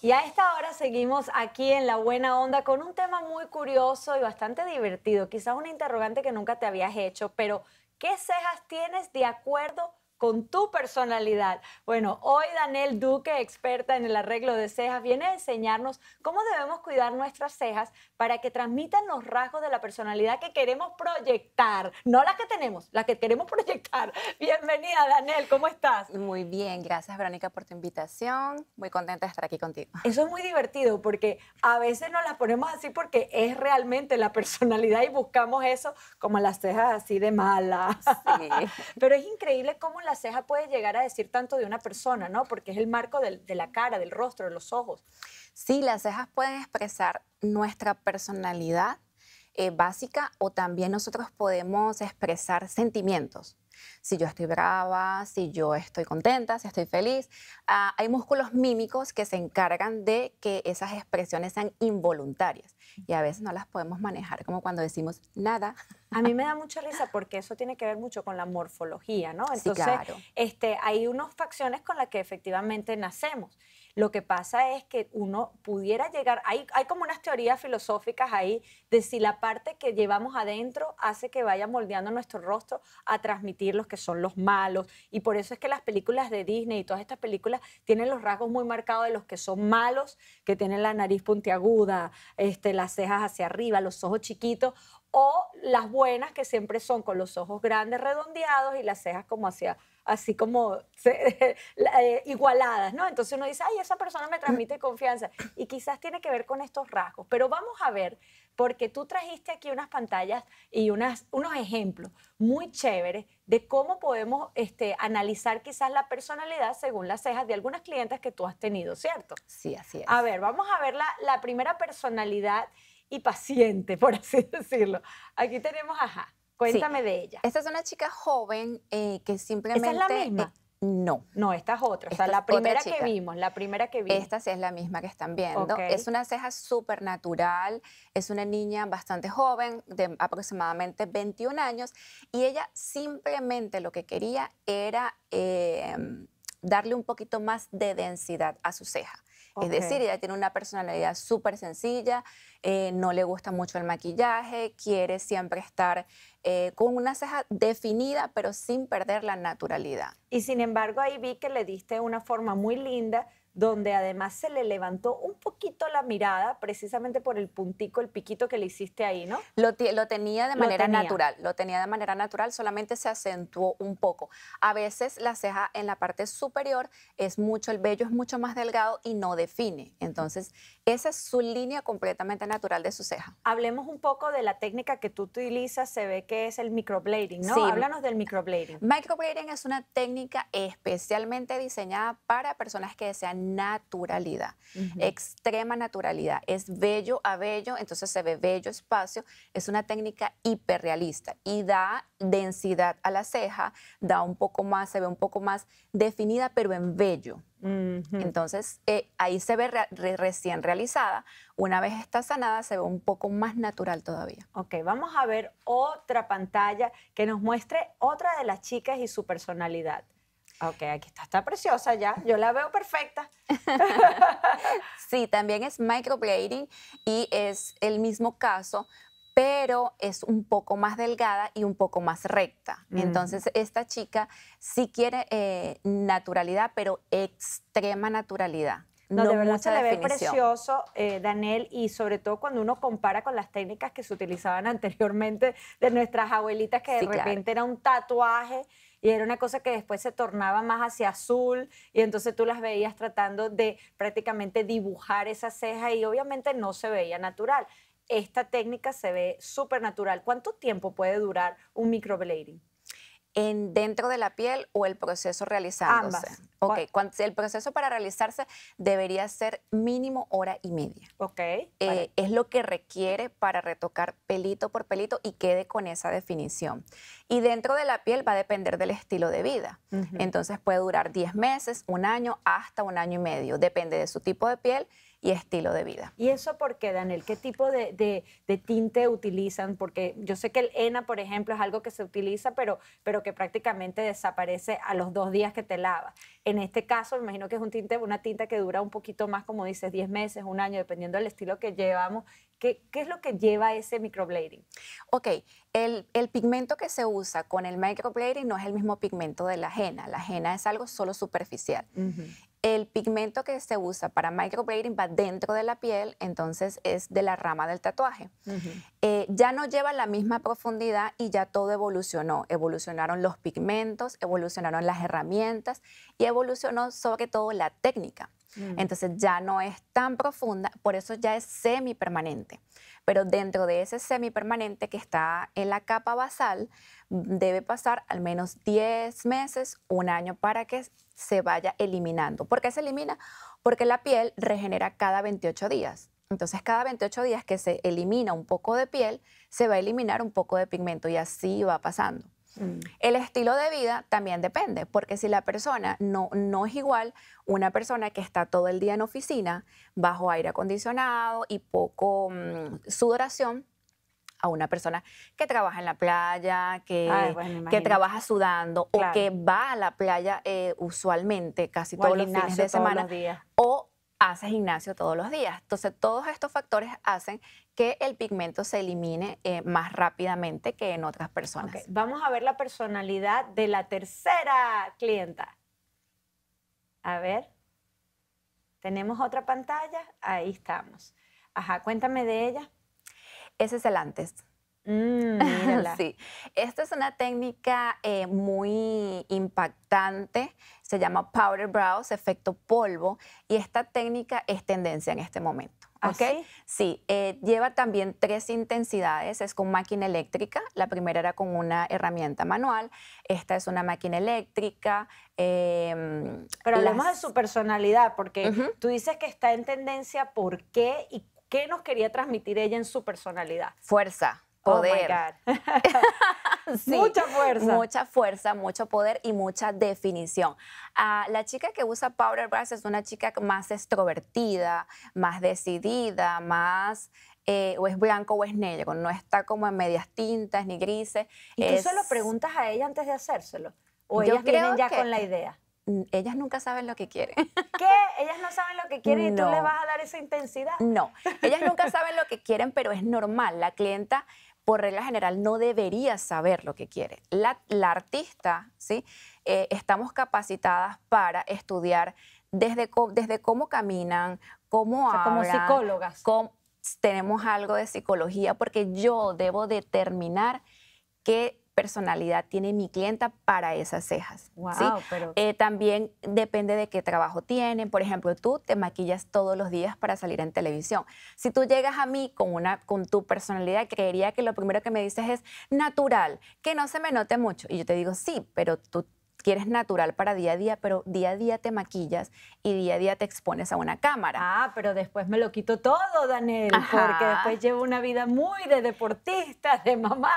Y a esta hora seguimos aquí en La Buena Onda con un tema muy curioso y bastante divertido. Quizás una interrogante que nunca te habías hecho, pero ¿qué cejas tienes de acuerdo con tu personalidad. Bueno, hoy Daniel Duque, experta en el arreglo de cejas, viene a enseñarnos cómo debemos cuidar nuestras cejas para que transmitan los rasgos de la personalidad que queremos proyectar, no las que tenemos, las que queremos proyectar. Bienvenida, Daniel, ¿cómo estás? Muy bien, gracias Verónica por tu invitación, muy contenta de estar aquí contigo. Eso es muy divertido porque a veces nos las ponemos así porque es realmente la personalidad y buscamos eso como las cejas así de malas. Sí. Pero es increíble cómo la ceja puede llegar a decir tanto de una persona, ¿no? Porque es el marco de la cara, del rostro, de los ojos. Sí, las cejas pueden expresar nuestra personalidad eh, básica o también nosotros podemos expresar sentimientos si yo estoy brava, si yo estoy contenta, si estoy feliz. Ah, hay músculos mímicos que se encargan de que esas expresiones sean involuntarias y a veces no las podemos manejar, como cuando decimos nada. A mí me da mucha risa porque eso tiene que ver mucho con la morfología, ¿no? Entonces, claro. este, hay unas facciones con las que efectivamente nacemos lo que pasa es que uno pudiera llegar, hay, hay como unas teorías filosóficas ahí de si la parte que llevamos adentro hace que vaya moldeando nuestro rostro a transmitir los que son los malos. Y por eso es que las películas de Disney y todas estas películas tienen los rasgos muy marcados de los que son malos, que tienen la nariz puntiaguda, este, las cejas hacia arriba, los ojos chiquitos o las buenas que siempre son con los ojos grandes redondeados y las cejas como hacía así como eh, igualadas, ¿no? Entonces uno dice, ay, esa persona me transmite confianza. Y quizás tiene que ver con estos rasgos. Pero vamos a ver, porque tú trajiste aquí unas pantallas y unas, unos ejemplos muy chéveres de cómo podemos este, analizar quizás la personalidad según las cejas de algunas clientes que tú has tenido, ¿cierto? Sí, así es. A ver, vamos a ver la, la primera personalidad y paciente, por así decirlo. Aquí tenemos a Aja. Cuéntame de ella. Esta es una chica joven eh, que simplemente. es la misma? Eh, no. No, esta es otra. Esta o la primera que vimos, la primera que vimos. Esta sí es la misma que están viendo. Es una ceja súper natural. Es una niña bastante joven, de aproximadamente 21 años. Y ella simplemente lo que quería era eh, darle un poquito más de densidad a su ceja. Es decir, ella tiene una personalidad súper sencilla, eh, no le gusta mucho el maquillaje, quiere siempre estar eh, con una ceja definida, pero sin perder la naturalidad. Y sin embargo, ahí vi que le diste una forma muy linda donde además se le levantó un poquito la mirada precisamente por el puntico, el piquito que le hiciste ahí, ¿no? Lo, tenía de manera natural, lo tenía de manera natural, solamente se acentuó un poco. A veces la ceja en la parte superior es mucho, el vello es mucho más delgado y no define. Entonces, esa es su línea completamente natural de su ceja. Hablemos un poco de la técnica que tú utilizas, se ve que es el microblading, ¿no? Sí. Háblanos del microblading. Microblading es una técnica especialmente diseñada para personas que desean naturalidad, extrema naturalidad. Es bello a bello, entonces se ve bello espacio. Es una técnica hiperrealista y da densidad a la ceja, da un poco más, se ve un poco más definida, pero en bello. Entonces eh, ahí se ve recién realizada. Una vez está sanada, se ve un poco más natural todavía. Ok, vamos a ver otra pantalla que nos muestre otra de las chicas y su personalidad. Ok, aquí está, está preciosa ya. Yo la veo perfecta. sí, también es microblading y es el mismo caso, pero es un poco más delgada y un poco más recta. Mm. Entonces, esta chica sí quiere eh, naturalidad, pero extrema naturalidad. No, de verdad se ve precioso, eh, Daniel, y sobre todo cuando uno compara con las técnicas que se utilizaban anteriormente de nuestras abuelitas, que de repente era un tatuaje y era una cosa que después se tornaba más hacia azul y entonces tú las veías tratando de prácticamente dibujar esa ceja y obviamente no se veía natural. Esta técnica se ve súper natural. ¿Cuánto tiempo puede durar un microblading? en dentro de la piel o el proceso realizándose? Ambas. Ok, el proceso para realizarse debería ser mínimo hora y media. Ok. Eh, es lo que requiere para retocar pelito por pelito y quede con esa definición. Y dentro de la piel va a depender del estilo de vida. Entonces puede durar 10 meses, un año, hasta un año y medio. Depende de su tipo de piel y estilo de vida. ¿Y eso por qué, Daniel? ¿Qué tipo de, tinte utilizan? Porque yo sé que el ENA, por ejemplo, es algo que se utiliza, pero, pero que prácticamente desaparece a los dos días que te lavas. En este caso, me imagino que es un tinte, una tinta que dura un poquito más, como dices, 10 meses, un año, dependiendo del estilo que llevamos. ¿Qué, es lo que lleva ese microblading? Ok, el, pigmento que se usa con el microblading no es el mismo pigmento de la ajena. La ajena es algo solo superficial. El pigmento que se usa para microblading va dentro de la piel, entonces es de la rama del tatuaje. Eh, ya no lleva la misma profundidad y ya todo evolucionó. Evolucionaron los pigmentos, evolucionaron las herramientas y evolucionó sobre todo la técnica. Mm. Entonces ya no es tan profunda, por eso ya es semipermanente. Pero dentro de ese semipermanente que está en la capa basal, debe pasar al menos 10 meses, un año para que se vaya eliminando. ¿Por qué se elimina? Porque la piel regenera cada 28 días. Entonces, cada 28 días que se elimina un poco de piel, se va a eliminar un poco de pigmento y así va pasando. Mm. El estilo de vida también depende, porque si la persona no, no es igual, una persona que está todo el día en oficina, bajo aire acondicionado y poco mm, sudoración, a una persona que trabaja en la playa, que, que trabaja sudando o que va a la playa eh, usualmente casi todos los fines de semana o hace gimnasio todos los días. Entonces todos estos factores hacen que el pigmento se elimine eh, más rápidamente que en otras personas. Vamos a ver la personalidad de la tercera clienta. A ver, tenemos otra pantalla, ahí estamos. Ajá, cuéntame de ella. Ese es el antes. Mm, sí. Esta es una técnica eh, muy impactante, se llama powder brows, efecto polvo, y esta técnica es tendencia en este momento. ¿Ok? sí, eh, lleva también tres intensidades, es con máquina eléctrica, la primera era con una herramienta manual, esta es una máquina eléctrica. Em, Pero hablamos de su personalidad, porque tú dices que está en tendencia, ¿por qué y ¿Qué nos quería transmitir ella en su personalidad? Fuerza, oh poder. mucha fuerza. Mucha fuerza, mucho poder y mucha definición. Ah, la chica que usa Powder Brass es una chica más extrovertida, más decidida, más eh, o es blanco o es negro, no está como en medias tintas ni grises. ¿Y tú se lo preguntas a ella antes de hacérselo? ¿O Yo vienen ya con la idea? ellas nunca saben lo que quieren. ¿Qué? Ellas no saben lo que quieren y tú les vas a dar esa intensidad. No, ellas nunca saben lo que quieren, pero es normal. La clienta, por regla general, no debería saber lo que quiere. La, artista, ¿sí? Eh, estamos capacitadas para estudiar desde, desde cómo caminan, cómo Como psicólogas. tenemos algo de psicología porque yo debo determinar qué personalidad tiene mi clienta para esas cejas. Eh, también depende de qué trabajo tienen. Por ejemplo, tú te maquillas todos los días para salir en televisión. Si tú llegas a mí con, una, con tu personalidad, creería que lo primero que me dices es natural, que no se me note mucho. Y yo te digo, sí, pero tú quieres natural para día a día, pero día a día te maquillas y día a día te expones a una cámara. Ah, pero después me lo quito todo, Daniel, porque después llevo una vida muy de deportista, de mamá.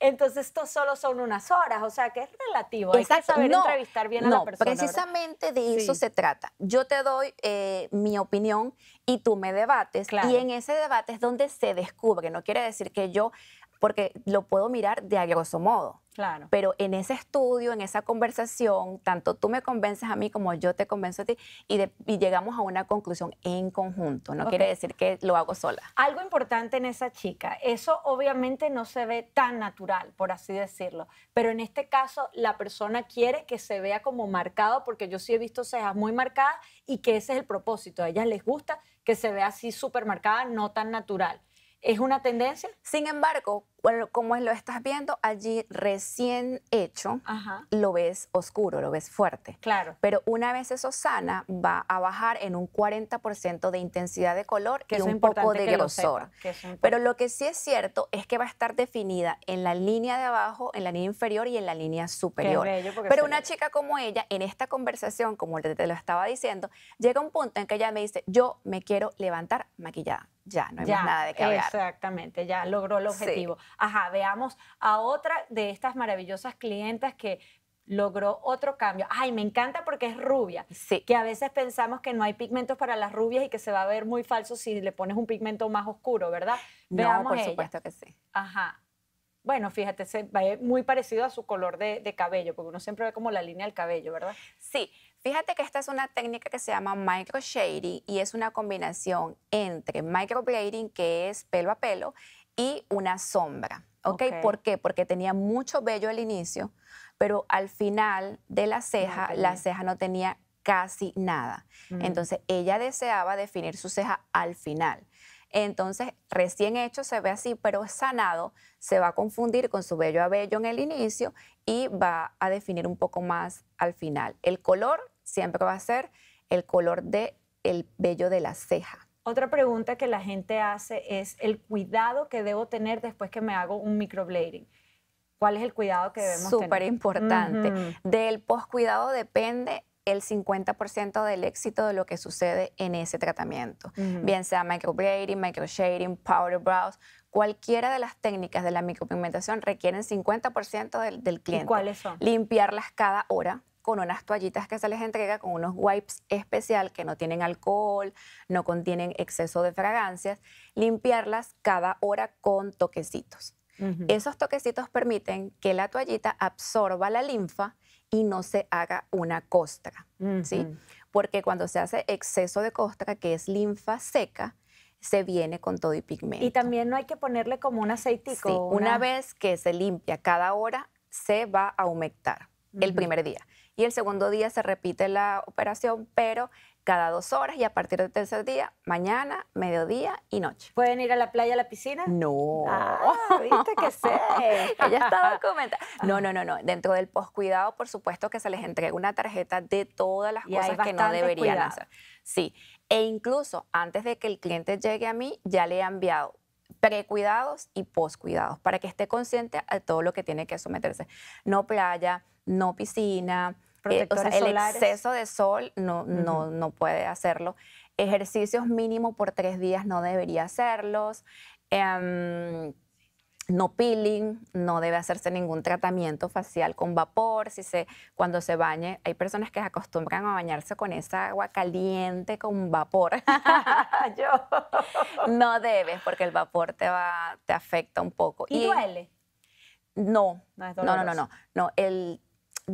Entonces, esto solo son unas horas, o sea, que es relativo. Exacto. Hay saber entrevistar bien a la persona. Precisamente de eso se trata. Yo te doy eh, mi opinión y tú me debates. Y en ese debate es donde se descubre. No quiere decir que yo, porque lo puedo mirar de a grosso modo. Pero en ese estudio, en esa conversación, tanto tú me convences a mí como yo te convenzo a ti y, llegamos a una conclusión en conjunto. No quiere decir que lo hago sola. Algo importante en esa chica, eso obviamente no se ve tan natural, por así decirlo, pero en este caso la persona quiere que se vea como marcado porque yo sí he visto cejas muy marcadas y que ese es el propósito. A ellas les gusta que se vea así súper marcada, no tan natural. ¿Es una tendencia? Sin embargo, como lo estás viendo allí recién hecho, lo ves oscuro, lo ves fuerte. Claro. Pero una vez eso sana, va a bajar en un 40% de intensidad de color que y un poco de grosor. Pero lo que sí es cierto es que va a estar definida en la línea de abajo, en la línea inferior y en la línea superior. Pero una chica como ella, en esta conversación, como te lo estaba diciendo, llega un punto en que ella me dice, yo me quiero levantar maquillada ya no hay nada de qué Exactamente, ya logró el objetivo. Ajá, veamos a otra de estas maravillosas clientas que logró otro cambio. Ay, me encanta porque es rubia. Sí. Que a veces pensamos que no hay pigmentos para las rubias y que se va a ver muy falso si le pones un pigmento más oscuro, ¿verdad? No, por que sí. Ajá. Bueno, fíjate, se ve muy parecido a su color de, de, cabello, porque uno siempre ve como la línea del cabello, ¿verdad? Sí. Fíjate que esta es una técnica que se llama micro shading y es una combinación entre microblading, que es pelo a pelo, y una sombra. ¿Okay? por qué? Porque tenía mucho vello al inicio, pero al final de la ceja, la ceja no tenía casi nada. Mm. Entonces, ella deseaba definir su ceja al final. Entonces, recién hecho se ve así, pero sanado se va a confundir con su vello a vello en el inicio y va a definir un poco más al final. El color siempre va a ser el color del el vello de la ceja. Otra pregunta que la gente hace es el cuidado que debo tener después que me hago un microblading. ¿Cuál es el cuidado que debemos tener? Súper importante. del post Del depende el 50% del éxito de lo que sucede en ese tratamiento. Bien sea microblading, microshading, powder brows, cualquiera de las técnicas de la micropigmentación requieren 50% del, del cliente. ¿Y ¿Cuáles son? Limpiarlas cada hora con unas toallitas que se les entrega con unos wipes especial que no tienen alcohol, no contienen exceso de fragancias, limpiarlas cada hora con toquecitos. Esos toquecitos permiten que la toallita absorba la linfa y no se haga una costra, ¿sí? Porque cuando se hace exceso de costra, que es linfa seca, se viene con todo y pigmento. Y también no hay que ponerle como un aceitico. Sí, una... vez que se limpia cada hora, se va a humectar el primer día y el segundo día se repite la operación, pero cada dos horas y a partir del tercer día, mañana, mediodía y noche. ¿Pueden ir a la playa, a la piscina? No. Ah, viste que sé. Ella está documentada. No, no, no, no. Dentro del poscuidado, por supuesto que se les entrega una tarjeta de todas las cosas que no deberían hacer. Sí. E incluso antes de que el cliente llegue a mí, ya le he enviado precuidados y poscuidados para que esté consciente de todo lo que tiene que someterse. No playa, no piscina, eh, el exceso de sol no, no, no puede hacerlo. Ejercicios mínimo por tres días no debería hacerlos. Em, no peeling, no debe hacerse ningún tratamiento facial con vapor, si se, cuando se bañe, hay personas que se acostumbran a bañarse con esa agua caliente con vapor. Yo. No debes, porque el vapor te va, te afecta un poco. ¿Y, duele? No, no, no, no, no, no, no, el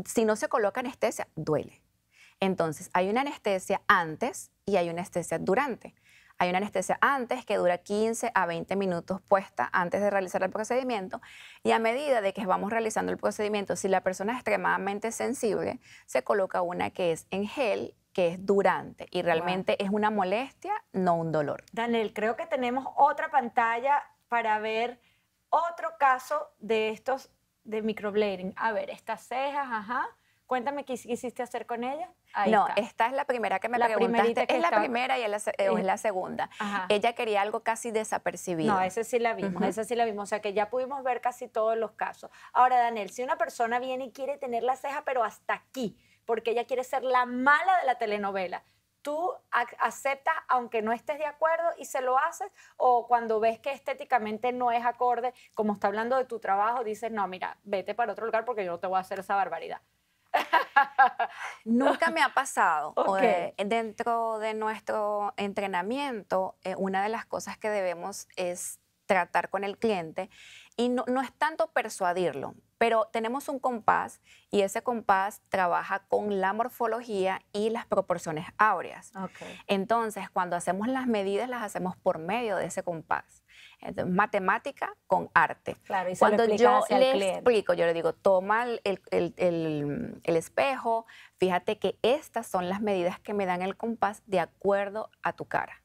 si no se coloca anestesia, duele. Entonces, hay una anestesia antes y hay una anestesia durante. Hay una anestesia antes que dura 15 a 20 minutos puesta antes de realizar el procedimiento y a medida de que vamos realizando el procedimiento, si la persona es extremadamente sensible, se coloca una que es en gel que es durante y realmente es una molestia, no un dolor. Daniel, creo que tenemos otra pantalla para ver otro caso de estos de microblading. A ver, estas cejas, ajá. Cuéntame qué quisiste hacer con ella. no, esta es la primera que me la preguntaste. es la primera y es la, segunda. Ella quería algo casi desapercibido. No, esa sí la vimos, esa sí la vimos. O sea que ya pudimos ver casi todos los casos. Ahora, Daniel, si una persona viene y quiere tener la ceja, pero hasta aquí, porque ella quiere ser la mala de la telenovela, tú aceptas aunque no estés de acuerdo y se lo haces o cuando ves que estéticamente no es acorde, como está hablando de tu trabajo, dices, no, mira, vete para otro lugar porque yo no te voy a hacer esa barbaridad. Nunca me ha pasado. Eh, dentro de nuestro entrenamiento, eh, una de las cosas que debemos es tratar con el cliente y no, no es tanto persuadirlo, pero tenemos un compás y ese compás trabaja con la morfología y las proporciones áureas. Entonces, cuando hacemos las medidas, las hacemos por medio de ese compás. matemática con arte. Claro, y Cuando yo le explico, yo le digo, toma el, el, el, espejo, fíjate que estas son las medidas que me dan el compás de acuerdo a tu cara.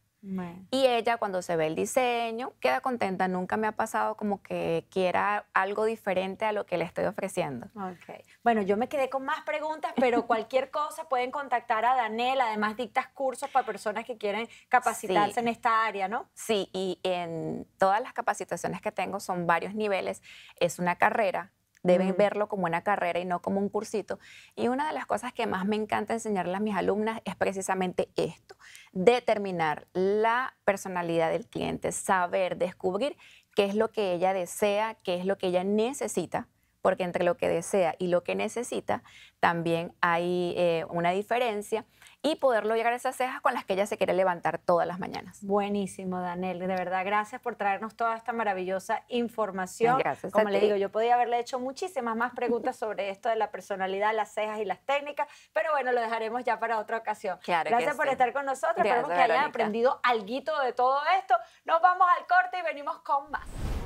Y ella cuando se ve el diseño queda contenta, nunca me ha pasado como que quiera algo diferente a lo que le estoy ofreciendo. Okay. Bueno, yo me quedé con más preguntas, pero cualquier cosa pueden contactar a Daniel. además dictas cursos para personas que quieren capacitarse en esta área, ¿no? Sí, y en todas las capacitaciones que tengo son varios niveles, es una carrera, Deben verlo como una carrera y no como un cursito. Y una de las cosas que más me encanta enseñarles a mis alumnas es precisamente esto, determinar la personalidad del cliente, saber, descubrir qué es lo que ella desea, qué es lo que ella necesita, porque entre lo que desea y lo que necesita también hay eh, una diferencia y poderlo llegar esas cejas con las que ella se quiere levantar todas las mañanas. Buenísimo, Daniel. De verdad, gracias por traernos toda esta maravillosa información. Gracias. Como le digo, yo podía haberle hecho muchísimas más preguntas sobre esto de la personalidad, las cejas y las técnicas, pero bueno, lo dejaremos ya para otra ocasión. Claro gracias por estar con nosotros. Esperamos que hayan aprendido algo de todo esto. Nos vamos al corte y venimos con más.